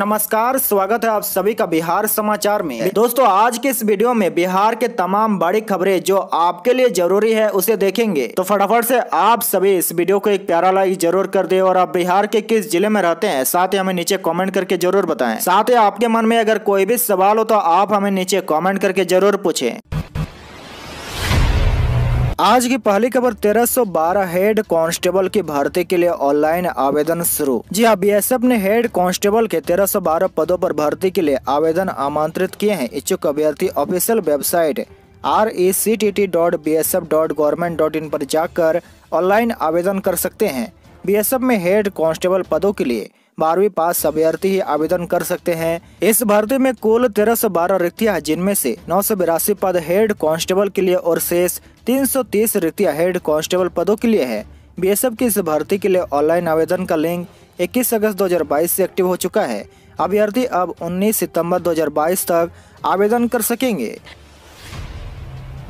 नमस्कार स्वागत है आप सभी का बिहार समाचार में दोस्तों आज के इस वीडियो में बिहार के तमाम बड़ी खबरें जो आपके लिए जरूरी है उसे देखेंगे तो फटाफट से आप सभी इस वीडियो को एक प्यारा लाइक जरूर कर दे और आप बिहार के किस जिले में रहते हैं साथ ही हमें नीचे कॉमेंट करके जरूर बताए साथ ही आपके मन में अगर कोई भी सवाल हो तो आप हमें नीचे कॉमेंट करके जरूर पूछे आज की पहली खबर 1312 हेड कांस्टेबल की भर्ती के लिए ऑनलाइन आवेदन शुरू जी हाँ बी ने हेड कांस्टेबल के 1312 पदों पर भर्ती के लिए आवेदन आमंत्रित किए हैं इच्छुक अभ्यर्थी official website R A C T T dot B S F dot government dot in पर जाकर ऑनलाइन आवेदन कर सकते हैं बी में हेड कांस्टेबल पदों के लिए बारहवीं पास अभ्यर्थी ही आवेदन कर सकते हैं इस भर्ती में कुल तेरह सौ बारह रिक्तियाँ जिनमें से नौ सौ बिरासी पद हेड कांस्टेबल के लिए और शेष तीन सौ तीस रिक्तियाँ हेड कांस्टेबल पदों के लिए है बीएसएफ की इस भर्ती के लिए ऑनलाइन आवेदन का लिंक 21 अगस्त 2022 से एक्टिव हो चुका है अभ्यर्थी अब 19 सितंबर 2022 तक आवेदन कर सकेंगे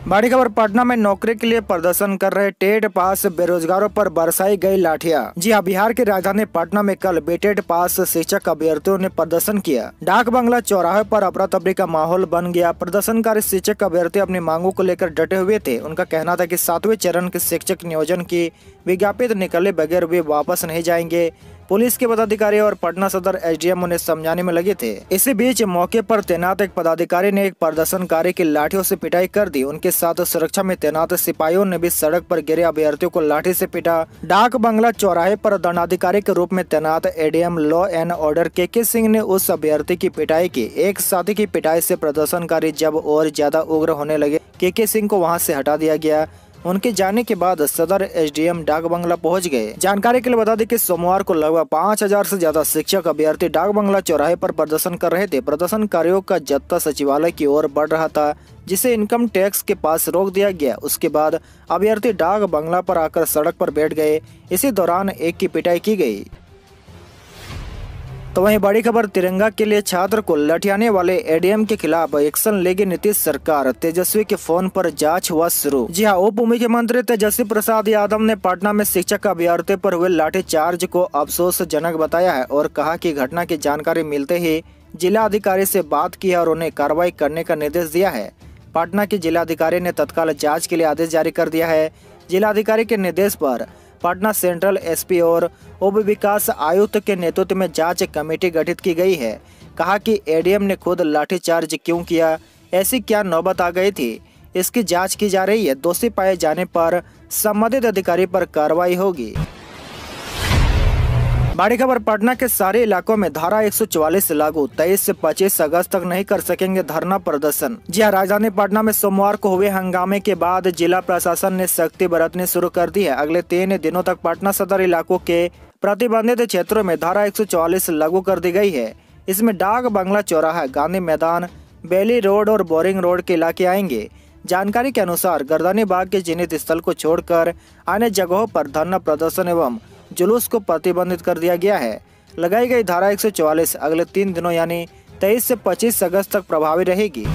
बड़ी खबर पटना में नौकरी के लिए प्रदर्शन कर रहे टेट पास बेरोजगारों पर बरसाई गई लाठिया जी हाँ बिहार की राजधानी पटना में कल बेटेड पास शिक्षक अभ्यर्थियों ने प्रदर्शन किया डाक बंगला चौराहे पर अपरा तबरी का माहौल बन गया प्रदर्शनकारी शिक्षक अभ्यर्थी अपनी मांगों को लेकर डटे हुए थे उनका कहना था की सातवें चरण के शिक्षक नियोजन की विज्ञापित निकले बगैर वे वापस नहीं जाएंगे पुलिस के पदाधिकारी और पटना सदर एसडीएम उन्हें समझाने में लगे थे इसी बीच मौके पर तैनात एक पदाधिकारी ने एक प्रदर्शनकारी की लाठियों से पिटाई कर दी उनके साथ सुरक्षा में तैनात सिपाहियों ने भी सड़क पर गिरे अभ्यर्थियों को लाठी से पिटा डाक बंगला चौराहे पर दंडाधिकारी के रूप में तैनात एडीएम लॉ एंड ऑर्डर के के सिंह ने उस अभ्यर्थी की पिटाई की एक साथी की पिटाई से प्रदर्शनकारी जब और ज्यादा उग्र होने लगे के के सिंह को वहां से हटा दिया गया उनके जाने के बाद सदर एसडीएम डाक बंगला पहुंच गए जानकारी के लिए बता दें कि सोमवार को लगभग पाँच हजार ऐसी ज्यादा शिक्षक अभ्यर्थी डाक बंगला चौराहे पर प्रदर्शन कर रहे थे प्रदर्शनकारियों का जत्था सचिवालय की ओर बढ़ रहा था जिसे इनकम टैक्स के पास रोक दिया गया उसके बाद अभ्यर्थी डाक बंगला पर आकर सड़क पर बैठ गए इसी दौरान एक की पिटाई की गई तो वहीं बड़ी खबर तिरंगा के लिए छात्र को लठियाने वाले एडीएम के खिलाफ एक्शन लेगी नीतीश सरकार तेजस्वी के फोन पर जांच हुआ शुरू जी हाँ उप मुख्यमंत्री तेजस्वी प्रसाद यादव ने पटना में शिक्षक अभ्यर्थी पर हुए लाठीचार्ज को अफसोसजनक बताया है और कहा कि घटना की जानकारी मिलते ही जिला अधिकारी से बात की और उन्हें कार्रवाई करने का निर्देश दिया है पटना के जिलाधिकारी ने तत्काल जाँच के लिए आदेश जारी कर दिया है जिलाधिकारी के निर्देश आरोप पटना सेंट्रल एसपी और उप विकास आयुक्त के नेतृत्व में जांच कमेटी गठित की गई है कहा कि एडीएम ने खुद लाठीचार्ज क्यों किया ऐसी क्या नौबत आ गई थी इसकी जांच की जा रही है दोषी पाए जाने पर संबंधित अधिकारी पर कार्रवाई होगी बड़ी खबर पटना के सारे इलाकों में धारा 144 लागू तेईस से 25 अगस्त तक नहीं कर सकेंगे धरना प्रदर्शन जी हाँ राजधानी पटना में सोमवार को हुए हंगामे के बाद जिला प्रशासन ने सख्ती बरतनी शुरू कर दी है अगले तीन दिनों तक पटना सदर इलाकों के प्रतिबंधित क्षेत्रों में धारा एक लागू कर दी गयी है इसमें डाक बंगला चौराहा गांधी मैदान बेली रोड और बोरिंग रोड के इलाके आएंगे जानकारी के अनुसार गर्दानी बाग के चिन्हित स्थल को छोड़कर अन्य जगहों पर धरना प्रदर्शन एवं जुलूस को प्रतिबंधित कर दिया गया है लगाई गई धारा एक अगले तीन दिनों यानी तेईस से पच्चीस अगस्त तक प्रभावी रहेगी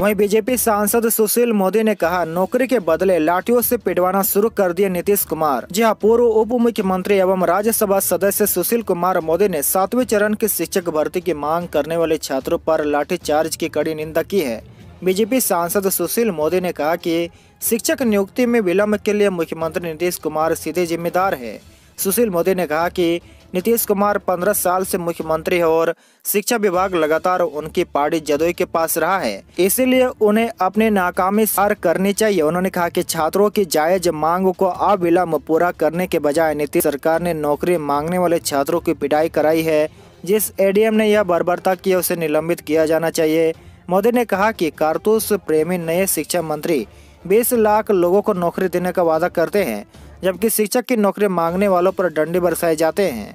वहीं बीजेपी सांसद सुशील मोदी ने कहा नौकरी के बदले लाठियों से पिटवाना शुरू कर दिए नीतीश कुमार जी हाँ पूर्व उप मुख्यमंत्री एवं राज्यसभा सदस्य सुशील कुमार मोदी ने सातवें चरण की शिक्षक भर्ती की मांग करने वाले छात्रों पर लाठीचार्ज की कड़ी निंदा की है बीजेपी सांसद सुशील मोदी ने कहा कि शिक्षक नियुक्ति में विलम्ब के लिए मुख्यमंत्री नीतीश कुमार सीधे जिम्मेदार है सुशील मोदी ने कहा कि नीतीश कुमार पंद्रह साल से मुख्यमंत्री है और शिक्षा विभाग लगातार उनकी पार्टी जदोई के पास रहा है इसीलिए उन्हें अपने नाकामी सार करनी चाहिए उन्होंने कहा कि छात्रों की जायज मांग को अविलम्ब पूरा करने के बजाय नीतीश सरकार ने नौकरी मांगने वाले छात्रों की पिटाई कराई है जिस एडीएम ने यह बर्बरता की उसे निलंबित किया जाना चाहिए मोदी ने कहा की कारतूस प्रेमी नए शिक्षा मंत्री बीस लाख लोगों को नौकरी देने का वादा करते हैं जबकि शिक्षक की नौकरी मांगने वालों पर डंडे बरसाए जाते हैं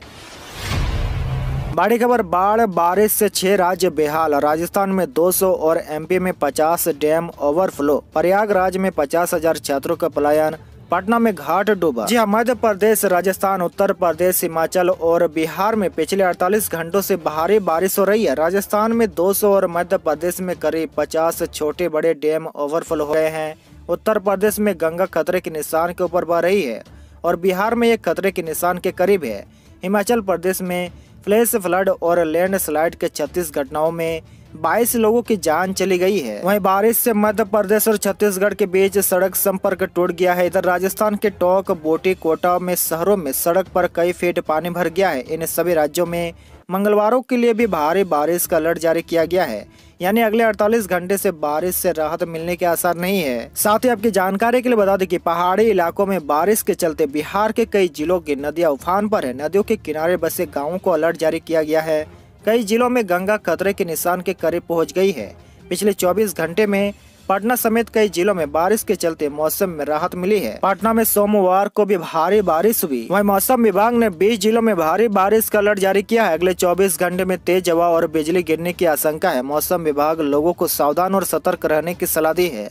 बड़ी खबर बाढ़ बारिश से छह राज्य बेहाल राजस्थान में 200 और एमपी में 50 डैम ओवरफ्लो प्रयागराज में पचास हजार छात्रों का पलायन पटना में घाट डूबा जी हाँ, मध्य प्रदेश राजस्थान उत्तर प्रदेश हिमाचल और बिहार में पिछले 48 घंटों से भारी बारिश हो रही है राजस्थान में 200 और मध्य प्रदेश में करीब 50 छोटे बड़े डैम ओवरफ्लो हो गए हैं उत्तर प्रदेश में गंगा खतरे के निशान के ऊपर बह रही है और बिहार में ये खतरे के निशान के करीब है हिमाचल प्रदेश में फ्लैश फ्लड और लैंड स्लाइड के छत्तीस घटनाओं में 22 लोगों की जान चली गई है वहीं बारिश से मध्य प्रदेश और छत्तीसगढ़ के बीच सड़क संपर्क टूट गया है इधर राजस्थान के टोंक बोटी कोटा में शहरों में सड़क पर कई फीट पानी भर गया है इन सभी राज्यों में मंगलवारों के लिए भी भारी बारिश का अलर्ट जारी किया गया है यानी अगले 48 घंटे से बारिश से राहत मिलने के आसार नहीं है साथ ही आपकी जानकारी के लिए बता दें कि पहाड़ी इलाकों में बारिश के चलते बिहार के कई जिलों की नदियां उफान पर है नदियों के किनारे बसे गाँवों को अलर्ट जारी किया गया है कई जिलों में गंगा खतरे के निशान के करीब पहुंच गई है पिछले 24 घंटे में पटना समेत कई जिलों में बारिश के चलते मौसम में राहत मिली है पटना में सोमवार को भी भारी बारिश हुई वही मौसम विभाग ने 20 जिलों में भारी बारिश का अलर्ट जारी किया है अगले 24 घंटे में तेज हवा और बिजली गिरने की आशंका है मौसम विभाग लोगों को सावधान और सतर्क रहने की सलाह दी है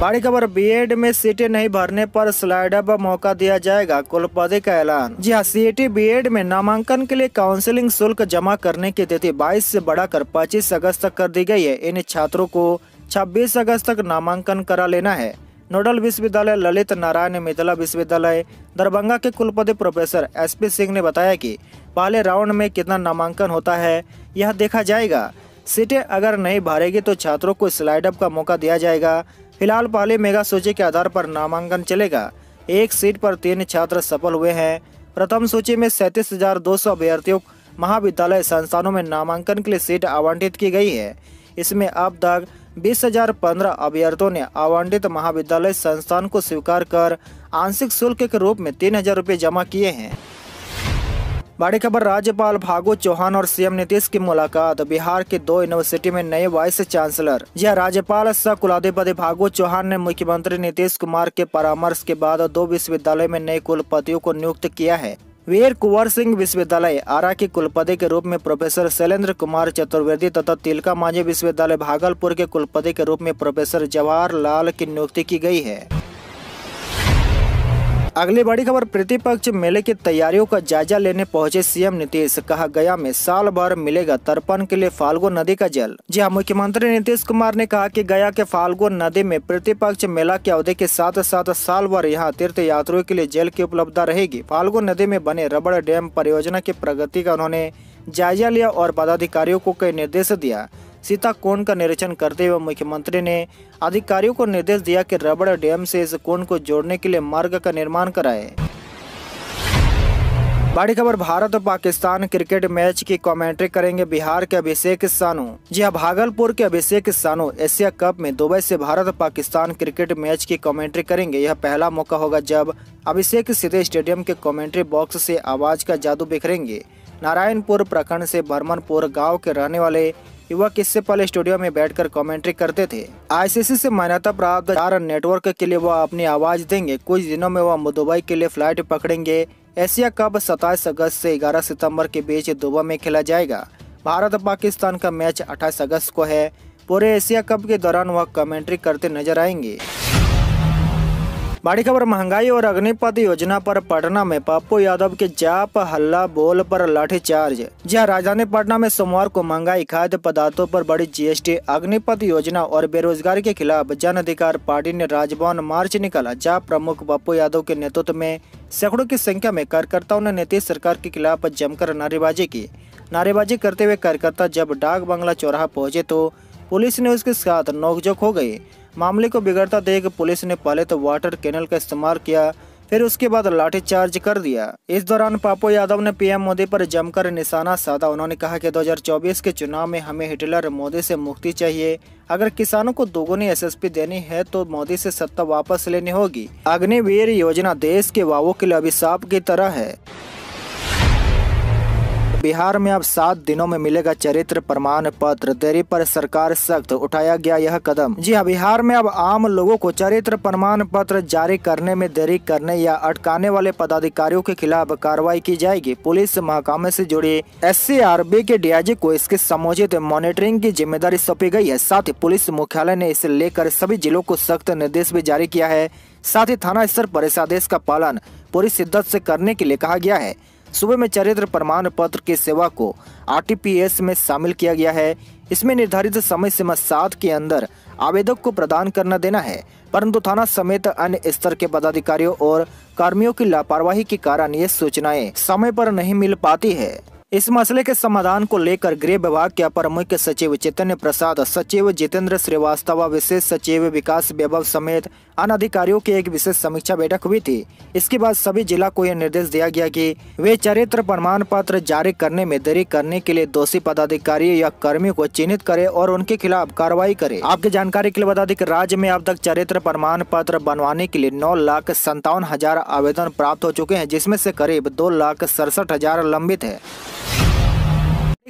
बड़ी खबर बीएड में सीटें नहीं भरने पर स्लाइड अप मौका दिया जाएगा कुलपति का ऐलान जी हाँ बी बीएड e में नामांकन के लिए काउंसलिंग शुल्क जमा करने की तिथि 22 से बढ़ाकर 25 अगस्त तक कर दी गई है इन छात्रों को 26 अगस्त तक नामांकन करा लेना है नोडल विश्वविद्यालय ललित नारायण मिथिला विश्वविद्यालय दरभंगा के कुलपति प्रोफेसर एस सिंह ने बताया की पहले राउंड में कितना नामांकन होता है यह देखा जाएगा सीटें अगर नहीं भरेगी तो छात्रों को स्लाइड अप का मौका दिया जाएगा फिलहाल पहले मेगा सूची के आधार पर नामांकन चलेगा एक सीट पर तीन छात्र सफल हुए हैं प्रथम सूची में सैंतीस हजार दो सौ अभ्यर्थियों महाविद्यालय संस्थानों में नामांकन के लिए सीट आवंटित की गई है इसमें अब तक बीस हजार पंद्रह अभ्यर्थियों ने आवंटित महाविद्यालय संस्थान को स्वीकार कर आंशिक शुल्क के रूप में तीन हजार रुपये जमा किए हैं बड़ी खबर राज्यपाल फागू चौहान और सीएम नीतीश की मुलाकात बिहार के दो यूनिवर्सिटी में नए वाइस चांसलर यह राज्यपाल सह कुलाधिपति फागू चौहान ने मुख्यमंत्री नीतीश कुमार के परामर्श के बाद दो विश्वविद्यालय में नए कुलपतियों को नियुक्त किया है वीर कुंवर सिंह विश्वविद्यालय आरा के कुलपति के रूप में प्रोफेसर शैलेंद्र कुमार चतुर्वेदी तथा तिलका मांझी विश्वविद्यालय भागलपुर के कुलपति के रूप में प्रोफेसर जवाहर लाल की नियुक्ति की गई है अगली बड़ी खबर प्रतिपक्ष मेले की तैयारियों का जायजा लेने पहुंचे सीएम नीतीश कहा गया में साल भर मिलेगा तर्पण के लिए फाल्गो नदी का जल जी हाँ मुख्यमंत्री नीतीश कुमार ने कहा कि गया के फाल्गो नदी में प्रतिपक्ष मेला की अवधि के साथ साथ साल भर यहाँ तीर्थ यात्रियों के लिए जल की उपलब्धता रहेगी फाल्गो नदी में बने रबड़ डैम परियोजना की प्रगति का उन्होंने जायजा लिया और पदाधिकारियों को कई निर्देश दिया सीता कोन का निरीक्षण करते हुए मुख्यमंत्री ने अधिकारियों को निर्देश दिया कि रबड़ डैम से इस कोन को जोड़ने के लिए मार्ग का निर्माण कराए बड़ी खबर भारत और पाकिस्तान क्रिकेट मैच की कमेंट्री करेंगे बिहार के अभिषेक सानू जी हाँ भागलपुर के अभिषेक सानू एशिया कप में दुबई से भारत और पाकिस्तान क्रिकेट मैच की कमेंट्री करेंगे यह पहला मौका होगा जब अभिषेक सीधे स्टेडियम के कमेंट्री बॉक्स से आवाज का जादू बिखरेंगे नारायणपुर प्रखंड से बर्मनपुर गाँव के रहने वाले कि वह किससे पहले स्टूडियो में बैठकर कमेंट्री करते थे आईसीसी से मान्यता प्राप्त कारण नेटवर्क के लिए वह अपनी आवाज देंगे कुछ दिनों में वह दुबई के लिए फ्लाइट पकड़ेंगे एशिया कप सताईस अगस्त से ग्यारह सितम्बर के बीच दुबई में खेला जाएगा भारत पाकिस्तान का मैच अट्ठाईस अगस्त को है पूरे एशिया कप के दौरान वह कमेंट्री करते नजर आएंगे बड़ी खबर महंगाई और अग्निपथ योजना पर पटना में पप्पू यादव के जाप हल्ला बोल पर लाठीचार्ज जहाँ राजधानी पटना में सोमवार को महंगाई खाद्य पदार्थों पर बड़ी जीएसटी अग्निपथ योजना और बेरोजगारी के खिलाफ जन अधिकार पार्टी ने राजभवन मार्च निकाला जहाँ प्रमुख पप्पू यादव के नेतृत्व में सैकड़ों की संख्या में कार्यकर्ताओं ने नीतीश सरकार के खिलाफ जमकर नारेबाजी की नारेबाजी करते हुए कार्यकर्ता जब डाक बंगला चौराहा पहुंचे तो पुलिस ने उसके साथ नोकझोंक हो गई मामले को बिगड़ता देख पुलिस ने पहले तो वाटर कैनल का इस्तेमाल किया फिर उसके बाद लाठीचार्ज कर दिया इस दौरान पापो यादव ने पीएम मोदी पर जमकर निशाना साधा उन्होंने कहा कि 2024 के चुनाव में हमें हिटलर मोदी से मुक्ति चाहिए अगर किसानों को दोगुनी एसएसपी देनी है तो मोदी से सत्ता वापस लेनी होगी अग्निवीर योजना देश के वावों के लिए अभिशाप की तरह है बिहार में अब सात दिनों में मिलेगा चरित्र प्रमाण पत्र देरी पर सरकार सख्त उठाया गया यह कदम जी हाँ बिहार में अब आम लोगों को चरित्र प्रमाण पत्र जारी करने में देरी करने या अटकाने वाले पदाधिकारियों के खिलाफ कार्रवाई की जाएगी पुलिस महाकामे से जुड़ी एस के जी को इसके समुचित मॉनिटरिंग की जिम्मेदारी सौंपी गयी है साथ ही पुलिस मुख्यालय ने इसे लेकर सभी जिलों को सख्त निर्देश भी जारी किया है साथ ही थाना स्तर पर इस आदेश का पालन पूरी शिद्दत से करने के लिए कहा गया है सुबह में चरित्र प्रमाण पत्र की सेवा को आरटीपीएस में शामिल किया गया है इसमें निर्धारित समय सीमा सात के अंदर आवेदक को प्रदान करना देना है परंतु थाना समेत अन्य स्तर के पदाधिकारियों और कर्मियों की लापरवाही के कारण ये सूचनाएं समय पर नहीं मिल पाती है इस मसले के समाधान को लेकर गृह विभाग के अपर मुख्य सचिव चैतन्य प्रसाद सचिव जितेंद्र श्रीवास्तव विशेष सचिव विकास वैभव समेत अन्य अधिकारियों की एक विशेष समीक्षा बैठक हुई थी इसके बाद सभी जिला को यह निर्देश दिया गया कि वे चरित्र प्रमाण पत्र जारी करने में देरी करने के लिए दोषी पदाधिकारी या कर्मी को चिन्हित करे और उनके खिलाफ कार्रवाई करे आपकी जानकारी के लिए बता दें राज्य में अब तक चरित्र प्रमाण पत्र बनवाने के लिए नौ लाख संतावन हजार आवेदन प्राप्त हो चुके हैं जिसमे ऐसी करीब दो लाख सड़सठ हजार लंबित है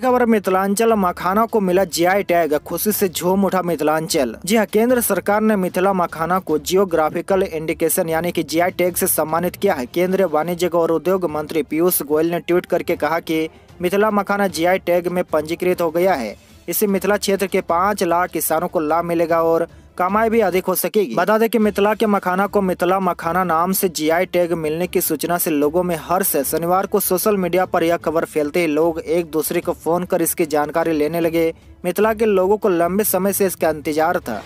खबर मिथिलांचल मखाना को मिला जीआई टैग खुशी से झूम उठा मिथिलांचल जी हाँ केंद्र सरकार ने मिथिला मखाना को जियोग्राफिकल इंडिकेशन यानी कि जीआई टैग से सम्मानित किया है केंद्रीय वाणिज्य और उद्योग मंत्री पीयूष गोयल ने ट्वीट करके कहा कि मिथिला मखाना जीआई टैग में पंजीकृत हो गया है इससे मिथिला क्षेत्र के पाँच लाख किसानों को लाभ मिलेगा और कमाई भी अधिक हो सकेगी बता दें कि मिथिला के मखाना को मिथिला मखाना नाम से जीआई टैग मिलने की सूचना से लोगों में हर्ष है शनिवार को सोशल मीडिया पर यह खबर फैलते ही लोग एक दूसरे को फोन कर इसकी जानकारी लेने लगे मिथिला के लोगों को लंबे समय से इसका इंतजार था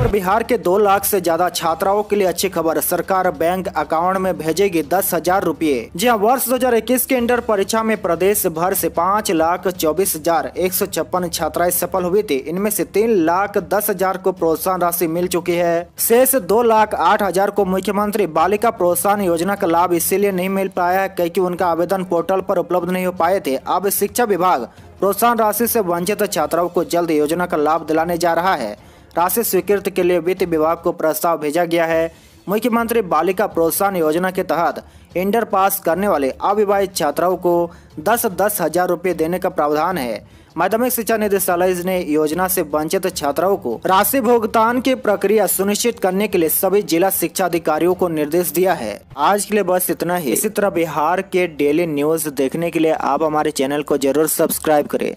और बिहार के दो लाख से ज्यादा छात्राओं के लिए अच्छी खबर सरकार बैंक अकाउंट में भेजेगी दस हजार रूपए जी हाँ वर्ष 2021 के इंटर परीक्षा में प्रदेश भर से पाँच लाख चौबीस हजार एक सौ छप्पन छात्राएं सफल हुई थी इनमें से तीन लाख दस हजार को प्रोत्साहन राशि मिल चुकी है शेष दो लाख आठ हजार को मुख्यमंत्री बालिका प्रोत्साहन योजना का लाभ इसीलिए नहीं मिल पाया है क्योंकि उनका आवेदन पोर्टल पर उपलब्ध नहीं हो पाए थे अब शिक्षा विभाग प्रोत्साहन राशि से वंचित छात्राओं को जल्द योजना का लाभ दिलाने जा रहा है राशि स्वीकृत के लिए वित्त विभाग को प्रस्ताव भेजा गया है मुख्यमंत्री बालिका प्रोत्साहन योजना के तहत इंटर पास करने वाले अविवाहित छात्राओं को दस दस हजार रूपए देने का प्रावधान है माध्यमिक शिक्षा निदेशालय ने योजना से वंचित छात्राओं को राशि भुगतान की प्रक्रिया सुनिश्चित करने के लिए सभी जिला शिक्षा अधिकारियों को निर्देश दिया है आज के लिए बस इतना ही इसी तरह बिहार के डेली न्यूज देखने के लिए आप हमारे चैनल को जरूर सब्सक्राइब करें